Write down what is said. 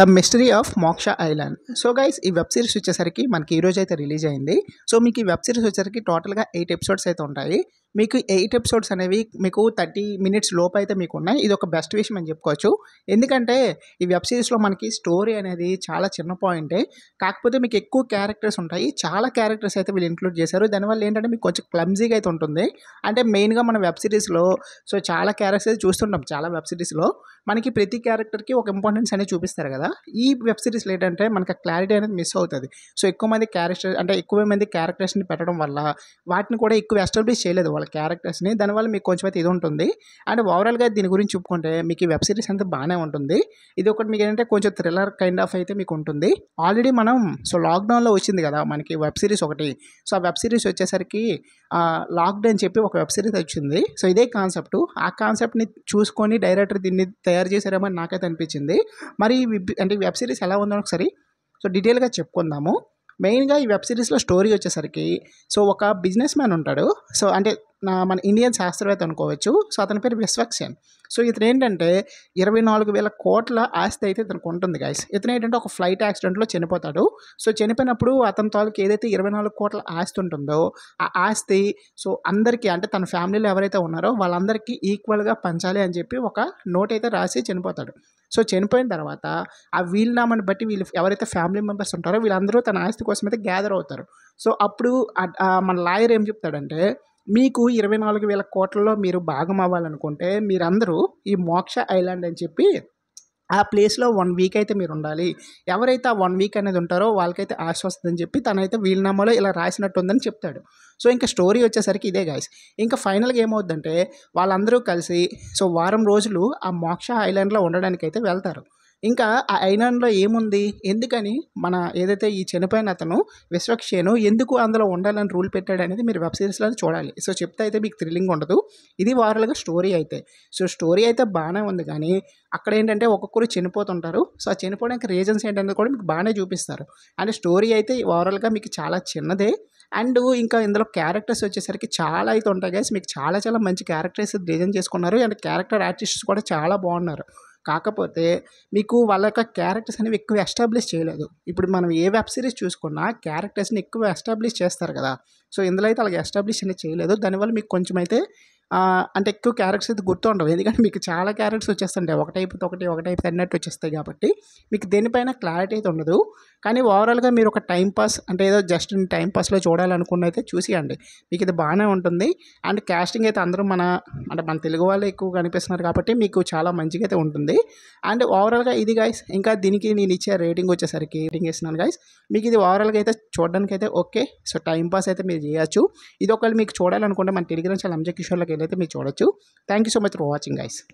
the mystery of Moksha island so guys ఈ web series వచ్చేసరికి మనకి ఈరోజు అయితే రిలీజ్ అయింది సో మీకు ఈ వెబ్ సిరీస్ వచ్చేసరికి టోటల్గా ఎయిట్ ఎపిసోడ్స్ అయితే ఉంటాయి మీకు ఎయిట్ ఎపిసోడ్స్ అనేవి మీకు థర్టీ మినిట్స్ లోపు అయితే మీకు ఉన్నాయి ఇది ఒక బెస్ట్ విషయం అని చెప్పుకోవచ్చు ఎందుకంటే ఈ వెబ్ సిరీస్లో మనకి స్టోరీ అనేది చాలా చిన్న పాయింటే కాకపోతే మీకు ఎక్కువ క్యారెక్టర్స్ ఉంటాయి చాలా క్యారెక్టర్స్ అయితే వీళ్ళు ఇంక్లూడ్ చేశారు దానివల్ల ఏంటంటే మీకు కొంచెం క్లమ్జీగా అయితే ఉంటుంది అంటే మెయిన్గా మన వెబ్ సిరీస్లో సో చాలా క్యారెక్టర్స్ అయితే చూస్తుంటాం చాలా వెబ్ సిరీస్లో మనకి ప్రతి క్యారెక్టర్కి ఒక ఇంపార్టెన్స్ అనేది చూపిస్తారు కదా ఈ వెబ్ సిరీస్లో ఏంటంటే మనకి క్లారిటీ అనేది మిస్ అవుతుంది సో ఎక్కువ మంది క్యారెక్టర్ అంటే ఎక్కువ మంది క్యారెక్టర్స్ని పెట్టడం వల్ల వాటిని కూడా ఎక్కువ ఎస్టాబ్లిష్ చేయలేదు వాళ్ళకి వాళ్ళ క్యారెక్టర్స్ని దానివల్ల మీకు కొంచెం అయితే ఇది ఉంటుంది అండ్ ఓవరాల్గా దీని గురించి చెప్పుకుంటే మీకు ఈ వెబ్ సిరీస్ అంతా బాగానే ఉంటుంది ఇది ఒకటి మీకు ఏంటంటే కొంచెం థ్రిల్లర్ కైండ్ ఆఫ్ అయితే మీకు ఉంటుంది ఆల్రెడీ మనం సో లాక్డౌన్లో వచ్చింది కదా మనకి వెబ్ సిరీస్ ఒకటి సో ఆ వెబ్ సిరీస్ వచ్చేసరికి లాక్డ్ అని చెప్పి ఒక వెబ్ సిరీస్ వచ్చింది సో ఇదే కాన్సెప్ట్ ఆ కాన్సెప్ట్ని చూసుకొని డైరెక్టర్ దీన్ని తయారు చేశారేమో నాకైతే అనిపించింది మరి అంటే వెబ్ సిరీస్ ఎలా ఉందో ఒకసారి సో డీటెయిల్గా చెప్పుకుందాము మెయిన్గా ఈ వెబ్ సిరీస్లో స్టోరీ వచ్చేసరికి సో ఒక బిజినెస్ మ్యాన్ ఉంటాడు సో అంటే మన ఇండియన్ శాస్త్రవేత్త అనుకోవచ్చు సో అతని పేరు విశ్వక్సేన్ సో ఇతను ఏంటంటే ఇరవై నాలుగు వేల కోట్ల ఆస్తి అయితే ఇతనికి ఉంటుంది గాయస్ ఇతను ఏంటంటే ఒక ఫ్లైట్ యాక్సిడెంట్లో చనిపోతాడు సో చనిపోయినప్పుడు అతని తాలూకు ఏదైతే ఇరవై నాలుగు కోట్ల ఆస్తి ఉంటుందో ఆ ఆస్తి సో అందరికీ అంటే తన ఫ్యామిలీలో ఎవరైతే ఉన్నారో వాళ్ళందరికీ ఈక్వల్గా పంచాలి అని చెప్పి ఒక నోట్ అయితే రాసి చనిపోతాడు సో చనిపోయిన తర్వాత ఆ వీలునామాని బట్టి వీళ్ళు ఎవరైతే ఫ్యామిలీ మెంబర్స్ ఉంటారో వీళ్ళందరూ తన ఆస్తి కోసం అయితే గ్యాదర్ అవుతారు సో అప్పుడు మన లాయర్ ఏం చెప్తాడంటే మీకు ఇరవై నాలుగు వేల కోట్లలో మీరు భాగం అవ్వాలనుకుంటే మీరందరూ ఈ మోక్ష ఐలాండ్ అని చెప్పి ఆ ప్లేస్లో వన్ వీక్ అయితే మీరు ఉండాలి ఎవరైతే ఆ వన్ వీక్ అనేది ఉంటారో వాళ్ళకైతే ఆశ వస్తుందని చెప్పి తనైతే వీలనామాలో ఇలా రాసినట్టు ఉందని చెప్తాడు సో ఇంకా స్టోరీ వచ్చేసరికి ఇదే గాయస్ ఇంకా ఫైనల్గా ఏమవుతుందంటే వాళ్ళందరూ కలిసి సో వారం రోజులు ఆ మోక్ష ఐలాండ్లో ఉండడానికైతే వెళ్తారు ఇంకా ఆ ఐరన్లో ఏముంది ఎందుకని మన ఏదైతే ఈ చనిపోయిన అతను విశ్వక్షేను ఎందుకు అందులో ఉండాలని రూల్ పెట్టాడు అనేది మీరు వెబ్ సిరీస్లో చూడాలి సో చెప్తే అయితే మీకు థ్రిల్లింగ్ ఉండదు ఇది వారల్గా స్టోరీ అయితే సో స్టోరీ అయితే బాగానే ఉంది కానీ అక్కడ ఏంటంటే ఒక్కొక్కరు చనిపోతుంటారు సో ఆ చనిపోవడానికి రీజన్స్ ఏంటనేది కూడా మీకు బాగానే చూపిస్తారు అండ్ స్టోరీ అయితే ఓవరాల్గా మీకు చాలా చిన్నదే అండ్ ఇంకా ఇందులో క్యారెక్టర్స్ వచ్చేసరికి చాలా అయితే ఉంటాయి గైస్ మీకు చాలా చాలా మంచి క్యారెక్టర్స్ డిజైన్ చేసుకున్నారు అండ్ క్యారెక్టర్ ఆర్టిస్ట్స్ కూడా చాలా బాగున్నారు కాకపోతే మీకు వాళ్ళ యొక్క క్యారెక్టర్స్ అనేవి ఎక్కువ ఎస్టాబ్లిష్ చేయలేదు ఇప్పుడు మనం ఏ వెబ్ సిరీస్ చూసుకున్నా క్యారెక్టర్స్ని ఎక్కువ ఎస్టాబ్లిష్ చేస్తారు కదా సో ఇందులో అయితే అలాగే ఎస్టాబ్లిష్ అనేది చేయలేదు దానివల్ల మీకు కొంచెం అయితే అంటే ఎక్కువ క్యారెట్స్ అయితే గుర్తు ఉండవు ఎందుకంటే మీకు చాలా క్యారెట్స్ వచ్చేస్తుంటాయి ఒకటైపు ఒకటి ఒకటైపు అన్నట్టు వచ్చేస్తాయి కాబట్టి మీకు దేనిపైన క్లారిటీ అయితే ఉండదు కానీ ఓవరాల్గా మీరు ఒక టైం పాస్ అంటే ఏదో జస్ట్ టైం పాస్లో చూడాలనుకున్న అయితే అండి మీకు ఇది బాగానే ఉంటుంది అండ్ క్యాస్టింగ్ అయితే అందరూ మన అంటే మన తెలుగు వాళ్ళే ఎక్కువ కనిపిస్తున్నారు కాబట్టి మీకు చాలా మంచిగా అయితే ఉంటుంది అండ్ ఓవరాల్గా ఇది గైస్ ఇంకా దీనికి నేను ఇచ్చే రేటింగ్ వచ్చేసరికి రేటింగ్ ఇస్తున్నాను గైస్ మీకు ఇది ఓవరాల్గా అయితే చూడడానికి అయితే ఓకే సో టైం పాస్ అయితే మీరు చేయొచ్చు ఇది ఒకవేళ మీకు చూడాలనుకుంటే మన టెలిగ్రామ్ చాలా అంజకిషోర్లకి వీడియోని అయితే మీరు చూడొచ్చు thank you so much for watching guys